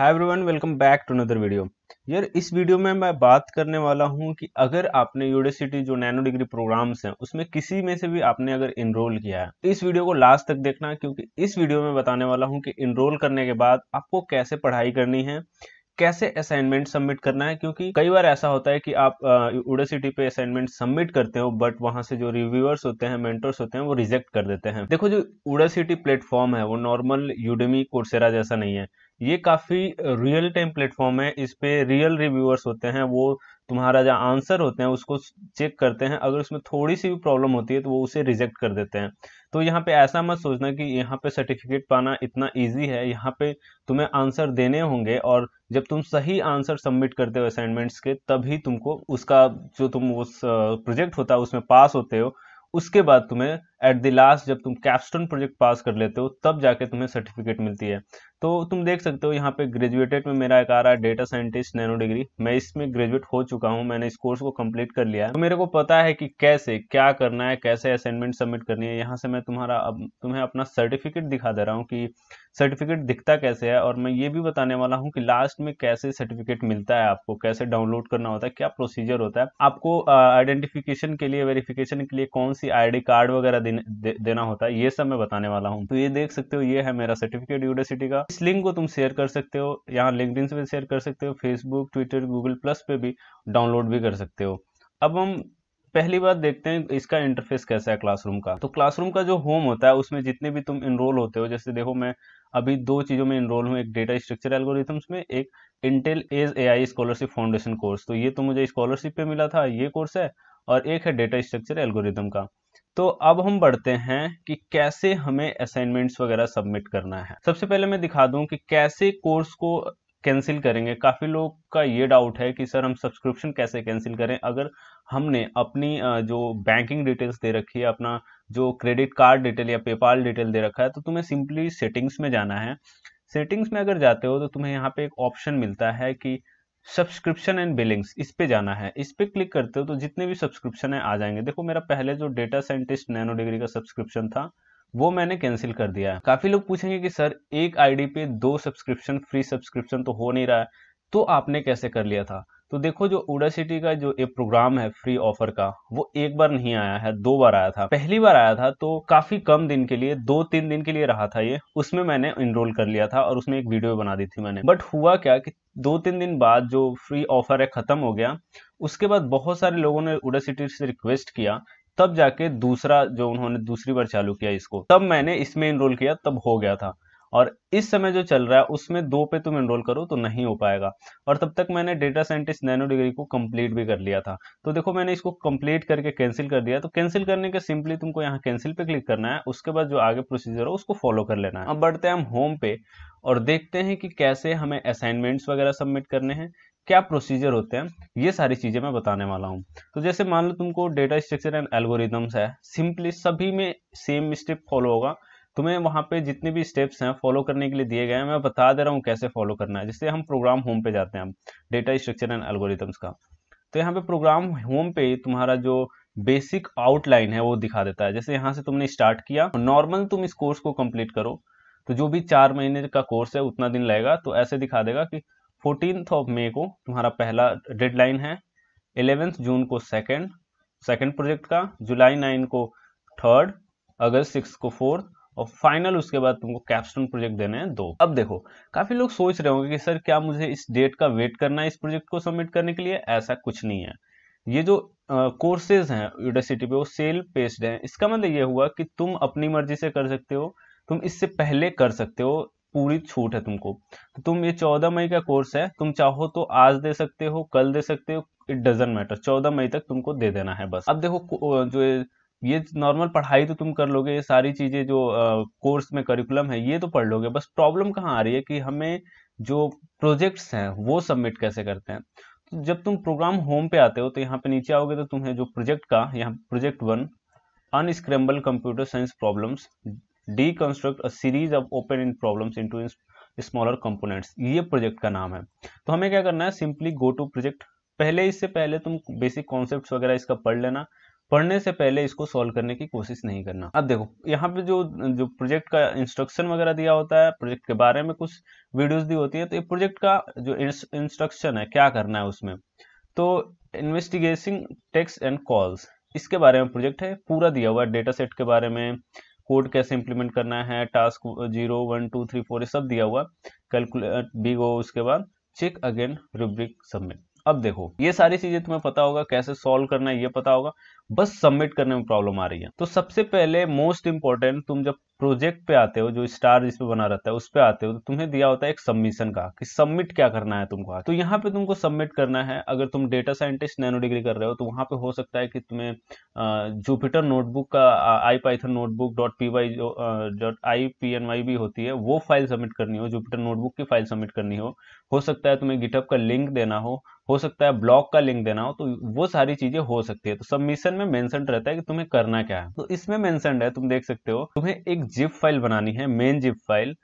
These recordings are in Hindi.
hi everyone welcome back to another video यार इस वीडियो में मैं बात करने वाला हूं कि अगर आपने यूनिवर्सिटी जो नैनो डिग्री प्रोग्राम्स हैं उसमें किसी में से भी आपने अगर इनरोल किया है तो इस वीडियो को लास्ट तक देखना क्योंकि इस वीडियो में बताने वाला हूं कि इनरोल करने के बाद आपको कैसे पढ़ाई करनी है कैसे असाइनमेंट सबमिट करना है क्योंकि कई बार ऐसा होता है कि आप यूनिवर्सिटी पे असाइनमेंट सबमिट करते हो बट वहां से जो रिव्यूअर्स होते हैं मेंटर्स होते हैं वो रिजेक्ट कर देते हैं देखो जो यूनिवर्सिटी प्लेटफॉर्म है वो नॉर्मल यूडेमी कोर्सेरा जैसा नहीं है ये काफ़ी रियल टाइम प्लेटफॉर्म है इस पे रियल रिव्यूअर्स होते हैं वो तुम्हारा जो आंसर होते हैं उसको चेक करते हैं अगर उसमें थोड़ी सी भी प्रॉब्लम होती है तो वो उसे रिजेक्ट कर देते हैं तो यहाँ पे ऐसा मत सोचना कि यहाँ पे सर्टिफिकेट पाना इतना इजी है यहाँ पे तुम्हें आंसर देने होंगे और जब तुम सही आंसर सबमिट करते हो असाइनमेंट्स के तभी तुमको उसका जो तुम उस प्रोजेक्ट होता है उसमें पास होते हो उसके बाद तुम्हें एट द लास्ट जब तुम कैप्स्टन प्रोजेक्ट पास कर लेते हो तब जाके तुम्हें सर्टिफिकेट मिलती है तो तुम देख सकते हो यहाँ पे ग्रेजुएटेड में मेरा एक आ रहा है डेटा साइंटिस्ट नैनो डिग्री मैं इसमें ग्रेजुएट हो चुका हूँ मैंने इस कोर्स को कंप्लीट कर लिया है तो मेरे को पता है कि कैसे क्या करना है कैसे असाइनमेंट सबमिट करनी है यहाँ से मैं तुम्हारा अब तुम्हें अपना सर्टिफिकेट दिखा दे रहा हूँ कि सर्टिफिकेट दिखता कैसे है और मैं ये भी बताने वाला हूँ कि लास्ट में कैसे सर्टिफिकेट मिलता है आपको कैसे डाउनलोड करना होता है क्या प्रोसीजर होता है आपको आइडेंटिफिकेशन के लिए वेरिफिकेशन के लिए कौन सी आई कार्ड वगैरह दिन, दे, देना होता है ये सब मैं बताने वाला हूँ तो ये देख सकते हो ये है मेरा सर्टिफिकेट यूनिवर्सिटी का इस लिंक को तुम शेयर कर सकते हो यहाँ लिंकडिन से शेयर कर सकते हो फेसबुक ट्विटर गूगल प्लस पे भी डाउनलोड भी कर सकते हो अब हम पहली बात देखते हैं इसका इंटरफेस कैसा है क्लासरूम का तो क्लासरूम का जो होम होता है उसमें जितने भी तुम इनरोल होते हो जैसे देखो मैं अभी दो चीज़ों में इनरोल हूँ एक डेटा स्ट्रक्चर एल्गोरिथम्स में एक Intel edge A I scholarship foundation course तो ये तो मुझे स्कॉलरशिप पे मिला था ये कोर्स है और एक है डेटा स्ट्रक्चर एल्गोरिथम का तो अब हम बढ़ते हैं कि कैसे हमें असाइनमेंट्स वगैरह सबमिट करना है सबसे पहले मैं दिखा दूं कि कैसे कोर्स को कैंसिल करेंगे काफ़ी लोग का ये डाउट है कि सर हम सब्सक्रिप्शन कैसे कैंसिल करें अगर हमने अपनी जो बैंकिंग डिटेल्स दे रखी है अपना जो क्रेडिट कार्ड डिटेल या पेपाल डिटेल दे रखा है तो तुम्हें सिंपली सेटिंग्स में जाना है सेटिंग्स में अगर जाते हो तो तुम्हें यहाँ पे एक ऑप्शन मिलता है कि सब्सक्रिप्शन एंड बिलिंग्स इस पे जाना है इस पे क्लिक करते हो तो जितने भी सब्सक्रिप्शन है आ जाएंगे देखो मेरा पहले जो डेटा साइंटिस्ट नैनो डिग्री का सब्सक्रिप्शन था वो मैंने कैंसिल कर दिया है काफी लोग पूछेंगे कि सर एक आईडी पे दो सब्सक्रिप्शन फ्री सब्सक्रिप्शन तो हो नहीं रहा है तो आपने कैसे कर लिया था तो देखो जो उडा सिटी का जो एक प्रोग्राम है फ्री ऑफर का वो एक बार नहीं आया है दो बार आया था पहली बार आया था तो काफी कम दिन के लिए दो तीन दिन के लिए रहा था ये उसमें मैंने इनरोल कर लिया था और उसमें एक वीडियो बना दी थी मैंने बट हुआ क्या कि दो तीन दिन बाद जो फ्री ऑफर है खत्म हो गया उसके बाद बहुत सारे लोगों ने उडा सिटी से रिक्वेस्ट किया तब जाके दूसरा जो उन्होंने दूसरी बार चालू किया इसको तब मैंने इसमें इनरोल किया तब हो गया था और इस समय जो चल रहा है उसमें दो पे तुम एनरोल करो तो नहीं हो पाएगा और तब तक मैंने डेटा साइंटिस्ट नैनो डिग्री को कंप्लीट भी कर लिया था तो देखो मैंने इसको कंप्लीट करके कैंसिल कर दिया तो कैंसिल करने के सिंपली तुमको यहाँ कैंसिल पे क्लिक करना है उसके बाद जो आगे प्रोसीजर हो उसको फॉलो कर लेना है अब बढ़ते हैं हम होम पे और देखते हैं कि कैसे हमें असाइनमेंट्स वगैरह सबमिट करने हैं क्या प्रोसीजर होते हैं ये सारी चीज़ें मैं बताने वाला हूँ तो जैसे मान लो तुमको डेटा स्ट्रक्चर एंड एल्गोरिदम्स है सिंपली सभी में सेम स्टेप फॉलो होगा तुम्हें वहाँ पे जितने भी स्टेप्स हैं फॉलो करने के लिए दिए गए हैं मैं बता दे रहा हूँ कैसे फॉलो करना है जिससे हम प्रोग्राम होम पे जाते हैं हम डेटा स्ट्रक्चर एंड एल्गोरिथम्स का तो यहाँ पे प्रोग्राम होम पे तुम्हारा जो बेसिक आउटलाइन है वो दिखा देता है जैसे यहाँ से तुमने स्टार्ट किया नॉर्मल तुम इस कोर्स को कम्प्लीट करो तो जो भी चार महीने का कोर्स है उतना दिन लगेगा तो ऐसे दिखा देगा कि फोर्टीन ऑफ मे को तुम्हारा पहला डेडलाइन है एलेवेंथ जून को सेकेंड सेकेंड प्रोजेक्ट का जुलाई नाइन को थर्ड अगस्त सिक्स को फोर्थ और फाइनल उसके बाद तुमको कैप्स्टोन प्रोजेक्ट देने हैं दो अब देखो काफी लोग सोच रहे होंगे कि सर क्या मुझे इस डेट का वेट करना है इस प्रोजेक्ट को सबमिट करने के लिए ऐसा कुछ नहीं है ये जो कोर्सेज हैं यूनिवर्सिटी पे वो सेल पेस्ड हैं इसका मतलब ये हुआ कि तुम अपनी मर्जी से कर सकते हो तुम इससे पहले कर सकते हो पूरी छूट है तुमको तो तुम ये चौदह मई का कोर्स है तुम चाहो तो आज दे सकते हो कल दे सकते हो इट डजेंट मैटर चौदह मई तक तुमको दे देना है बस अब देखो जो ये नॉर्मल पढ़ाई तो तुम कर लोगे ये सारी चीजें जो कोर्स में करिकुलम है ये तो पढ़ लोगे बस प्रॉब्लम कहाँ आ रही है कि हमें जो प्रोजेक्ट्स हैं वो सबमिट कैसे करते हैं तो जब तुम प्रोग्राम होम पे आते हो तो यहाँ पे नीचे आओगे तो तुम्हें जो प्रोजेक्ट का यहाँ project one unscramble computer science problems deconstruct series of open in problems to smaller components ये प्रोजेक्ट का नाम है तो हमें क्या करना है सिंपली गो टू प्रोजेक्ट पहले इससे पहले तुम बेसिक कॉन्सेप्ट वगैरह इसका पढ़ लेना पढ़ने से पहले इसको सॉल्व करने की कोशिश नहीं करना अब देखो यहाँ पे जो जो प्रोजेक्ट का इंस्ट्रक्शन वगैरह दिया होता है प्रोजेक्ट के बारे में कुछ वीडियोस दी होती है तो ये प्रोजेक्ट का जो इंस्ट्रक्शन है क्या करना है उसमें तो इन्वेस्टिगेशन टेक्स एंड कॉल्स इसके बारे में प्रोजेक्ट है पूरा दिया हुआ है डेटा सेट के बारे में कोड कैसे इंप्लीमेंट करना है task zero one two three four ये सब दिया हुआ कैलकुलेट बी गो उसके बाद चेक अगेन रूब्रिक सबमिट अब देखो ये सारी चीजें तुम्हें पता होगा कैसे सॉल्व करना है ये पता होगा बस सबमिट करने में प्रॉब्लम आ रही है तो सबसे पहले मोस्ट इंपॉर्टेंट तुम जब प्रोजेक्ट पे आते हो जो स्टार जिसपे बना रहता है उस पर आते हो तो तुम्हें दिया होता है एक सबमिशन का कि सबमिट क्या करना है तुमको तो यहाँ पे तुमको सबमिट करना है अगर तुम डेटा साइंटिस्ट नैनो डिग्री कर रहे हो तो वहाँ पे हो सकता है कि तुम्हें जुपिटर नोटबुक का IPython notebook dot P Y dot I P N Y भी होती है वो फाइल सबमिट करनी हो जुपिटर नोटबुक की फाइल सबमिट करनी हो हो सकता है तुम्हें गिटअप का लिंक देना हो हो सकता है ब्लॉग का लिंक देना हो तो वो सारी चीजें हो सकती है तो सबमिशन में मेंशन रहता है कि तुम्हें करना क्या है तो इसमें मेंशन है तुम देख सकते हो तुम्हें एक जिप फाइल बनानी है मेन जिप फाइल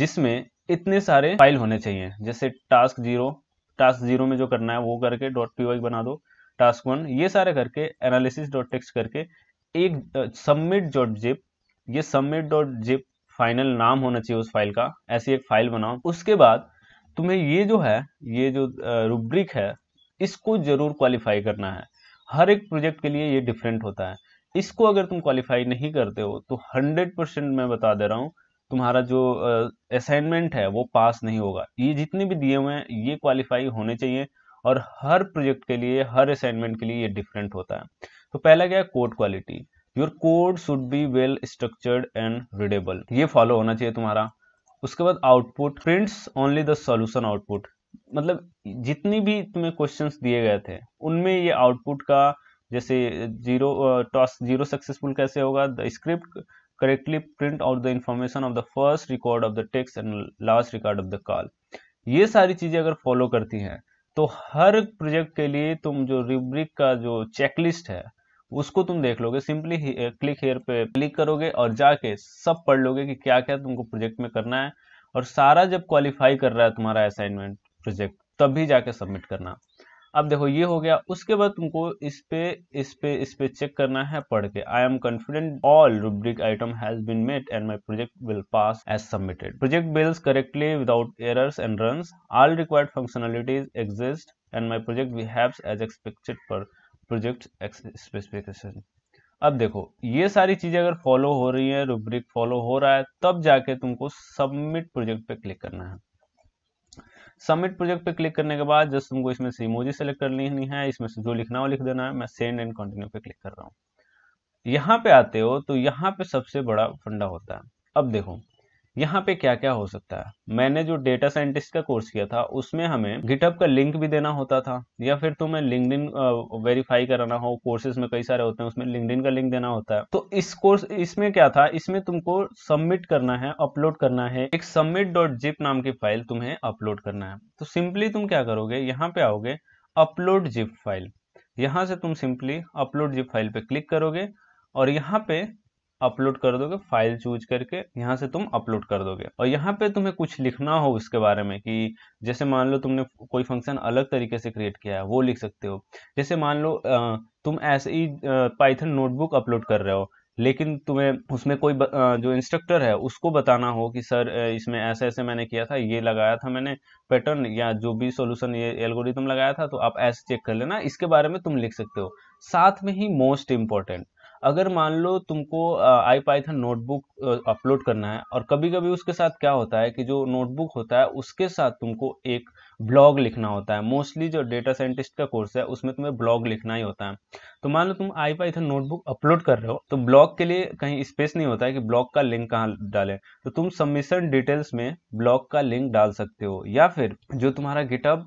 जिसमें इतने सारे फाइल होने चाहिए जैसे टास्क जीरो टास्क जीरो में जो करना है वो करके डॉट पी बना दो टास्क वन ये सारे करके एनालिसिस डॉट टेक्स्ट करके एक सबमिट डॉट जिप ये सबमिट डॉट जिप फाइनल नाम होना चाहिए उस फाइल का ऐसी एक फाइल बनाओ उसके बाद तुम्हें ये जो है ये जो रूब्रिक है इसको जरूर क्वालिफाई करना है हर एक प्रोजेक्ट के लिए ये डिफरेंट होता है इसको अगर तुम क्वालिफाई नहीं करते हो तो हंड्रेड परसेंट मैं बता दे रहा हूँ तुम्हारा जो असाइनमेंट है वो पास नहीं होगा ये जितने भी दिए हुए हैं ये क्वालिफाई होने चाहिए और हर प्रोजेक्ट के लिए हर असाइनमेंट के लिए ये डिफरेंट होता है तो पहला क्या है code quality your code should be well structured and readable ये फॉलो होना चाहिए तुम्हारा उसके बाद output prints only the solution output मतलब जितनी भी तुम्हें क्वेश्चंस दिए गए थे उनमें ये आउटपुट का जैसे जीरो टॉस जीरो सक्सेसफुल कैसे होगा the script correctly print out the information of the first record of the texts and last record of the call ये सारी चीज़ें अगर फॉलो करती हैं तो हर प्रोजेक्ट के लिए तुम जो रिब्रिक का जो चेकलिस्ट है उसको तुम देख लोगे सिंपली क्लिक हेयर पे क्लिक करोगे और जाके सब पढ़ लोगे कि क्या क्या तुमको प्रोजेक्ट में करना है और सारा जब क्वालिफाई कर रहा है तुम्हारा असाइनमेंट प्रोजेक्ट तब भी जाके सबमिट करना अब देखो ये हो गया उसके बाद तुमको इस पे इस पे इस पे चेक करना है पढ़ के I am confident all rubric item has been made and my project will pass as submitted project builds correctly without errors and runs all required functionalities exist and my project behaves as expected per project specification अब देखो ये सारी चीजें अगर फॉलो हो रही है रूब्रिक फॉलो हो रहा है तब जाके तुमको सबमिट प्रोजेक्ट पे क्लिक करना है सबमिट प्रोजेक्ट पे क्लिक करने के बाद जस्ट तुमको इसमें से इमोजी सेलेक्ट कर लेनी है इसमें से जो लिखना हो लिख देना है मैं सेंड एंड कंटिन्यू पे क्लिक कर रहा हूँ यहाँ पे आते हो तो यहाँ पे सबसे बड़ा फंडा होता है अब देखो यहाँ पे क्या क्या हो सकता है मैंने जो डेटा साइंटिस्ट का कोर्स किया था उसमें हमें गिटअप का लिंक भी देना होता था या फिर तुम्हें लिंकड वेरीफाई कराना हो कोर्सेज में कई सारे होते हैं उसमें लिंकड का लिंक देना होता है तो इस कोर्स इसमें क्या था इसमें तुमको सबमिट करना है अपलोड करना है एक सबमिट डॉट जिप नाम की फाइल तुम्हें अपलोड करना है तो सिंपली तुम क्या करोगे यहाँ पे आओगे अपलोड जिप फाइल यहाँ से तुम सिंपली अपलोड जिप फाइल पे क्लिक करोगे और यहाँ पे अपलोड कर दोगे फाइल चूज करके यहाँ से तुम अपलोड कर दोगे और यहाँ पे तुम्हें कुछ लिखना हो उसके बारे में कि जैसे मान लो तुमने कोई फंक्शन अलग तरीके से क्रिएट किया है वो लिख सकते हो जैसे मान लो तुम ऐसे ही पाइथन नोटबुक अपलोड कर रहे हो लेकिन तुम्हें उसमें कोई ब, जो इंस्ट्रक्टर है उसको बताना हो कि सर इसमें ऐसे ऐसे मैंने किया था ये लगाया था मैंने पैटर्न या जो भी सॉल्यूशन ये एल्गोरिथम लगाया था तो आप ऐसे चेक कर लेना इसके बारे में तुम लिख सकते हो साथ में ही मोस्ट इम्पॉर्टेंट अगर मान लो तुमको आई पाइथन नोटबुक अपलोड करना है और कभी कभी उसके साथ क्या होता है कि जो नोटबुक होता है उसके साथ तुमको एक ब्लॉग लिखना होता है मोस्टली जो डेटा साइंटिस्ट का कोर्स है उसमें तुम्हें ब्लॉग लिखना ही होता है तो मान लो तुम आई पाइथन नोटबुक अपलोड कर रहे हो तो ब्लॉग के लिए कहीं स्पेस नहीं होता है कि ब्लॉग का लिंक कहाँ डालें तो तुम सबमिशन डिटेल्स में ब्लॉग का लिंक डाल सकते हो या फिर जो तुम्हारा गिटअप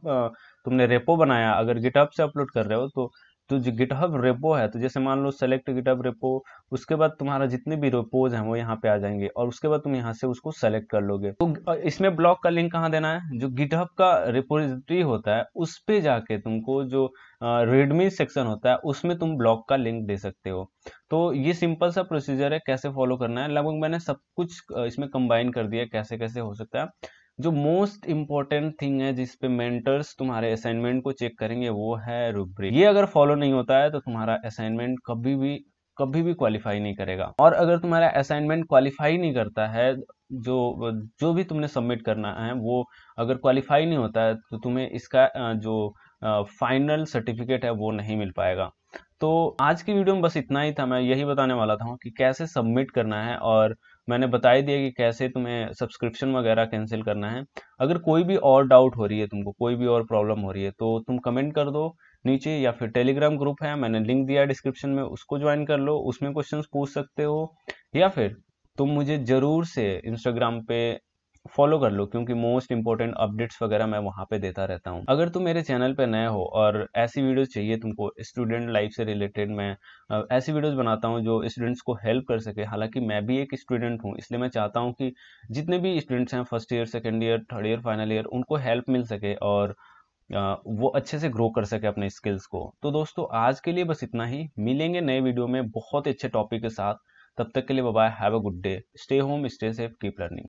तुमने रेपो बनाया अगर गिटअप से अपलोड कर रहे हो तो तो जो गिटहब रेपो है तो जैसे मान लो सेलेक्ट गिटहब रेपो उसके बाद तुम्हारा जितने भी रेपोज हैं वो यहाँ पे आ जाएंगे और उसके बाद तुम यहाँ से उसको सेलेक्ट कर लोगे तो इसमें ब्लॉक का लिंक कहाँ देना है जो गिटहब का रेपोजिटरी होता है उस पर जाके तुमको जो रेडमी सेक्शन होता है उसमें तुम ब्लॉक का लिंक दे सकते हो तो ये सिंपल सा प्रोसीजर है कैसे फॉलो करना है लगभग मैंने सब कुछ इसमें कंबाइन कर दिया कैसे कैसे हो सकता है जो मोस्ट इंपॉर्टेंट थिंग है जिसपे मेंटर्स तुम्हारे असाइनमेंट को चेक करेंगे वो है रूब्रिक ये अगर फॉलो नहीं होता है तो तुम्हारा असाइनमेंट कभी भी कभी भी क्वालिफाई नहीं करेगा और अगर तुम्हारा असाइनमेंट क्वालिफाई नहीं करता है जो जो भी तुमने सबमिट करना है वो अगर क्वालिफाई नहीं होता है तो तुम्हें इसका जो फाइनल सर्टिफिकेट है वो नहीं मिल पाएगा तो आज की वीडियो में बस इतना ही था मैं यही बताने वाला था कि कैसे सबमिट करना है और मैंने बता ही दिया कि कैसे तुम्हें सब्सक्रिप्शन वगैरह कैंसिल करना है अगर कोई भी और डाउट हो रही है तुमको कोई भी और प्रॉब्लम हो रही है तो तुम कमेंट कर दो नीचे या फिर टेलीग्राम ग्रुप है मैंने लिंक दिया डिस्क्रिप्शन में उसको ज्वाइन कर लो उसमें क्वेश्चन पूछ सकते हो या फिर तुम मुझे ज़रूर से इंस्टाग्राम पे फॉलो कर लो क्योंकि मोस्ट इंपॉर्टेंट अपडेट्स वगैरह मैं वहां पे देता रहता हूँ अगर तुम मेरे चैनल पे नए हो और ऐसी वीडियोस चाहिए तुमको स्टूडेंट लाइफ से रिलेटेड मैं ऐसी वीडियोस बनाता हूँ जो स्टूडेंट्स को हेल्प कर सके हालांकि मैं भी एक स्टूडेंट हूँ इसलिए मैं चाहता हूँ कि जितने भी स्टूडेंट्स हैं first year second year third year final year उनको हेल्प मिल सके और वो अच्छे से ग्रो कर सके अपने स्किल्स को तो दोस्तों आज के लिए बस इतना ही मिलेंगे नए वीडियो में बहुत अच्छे टॉपिक के साथ तब तक के लिए bye have a good day stay home stay safe keep learning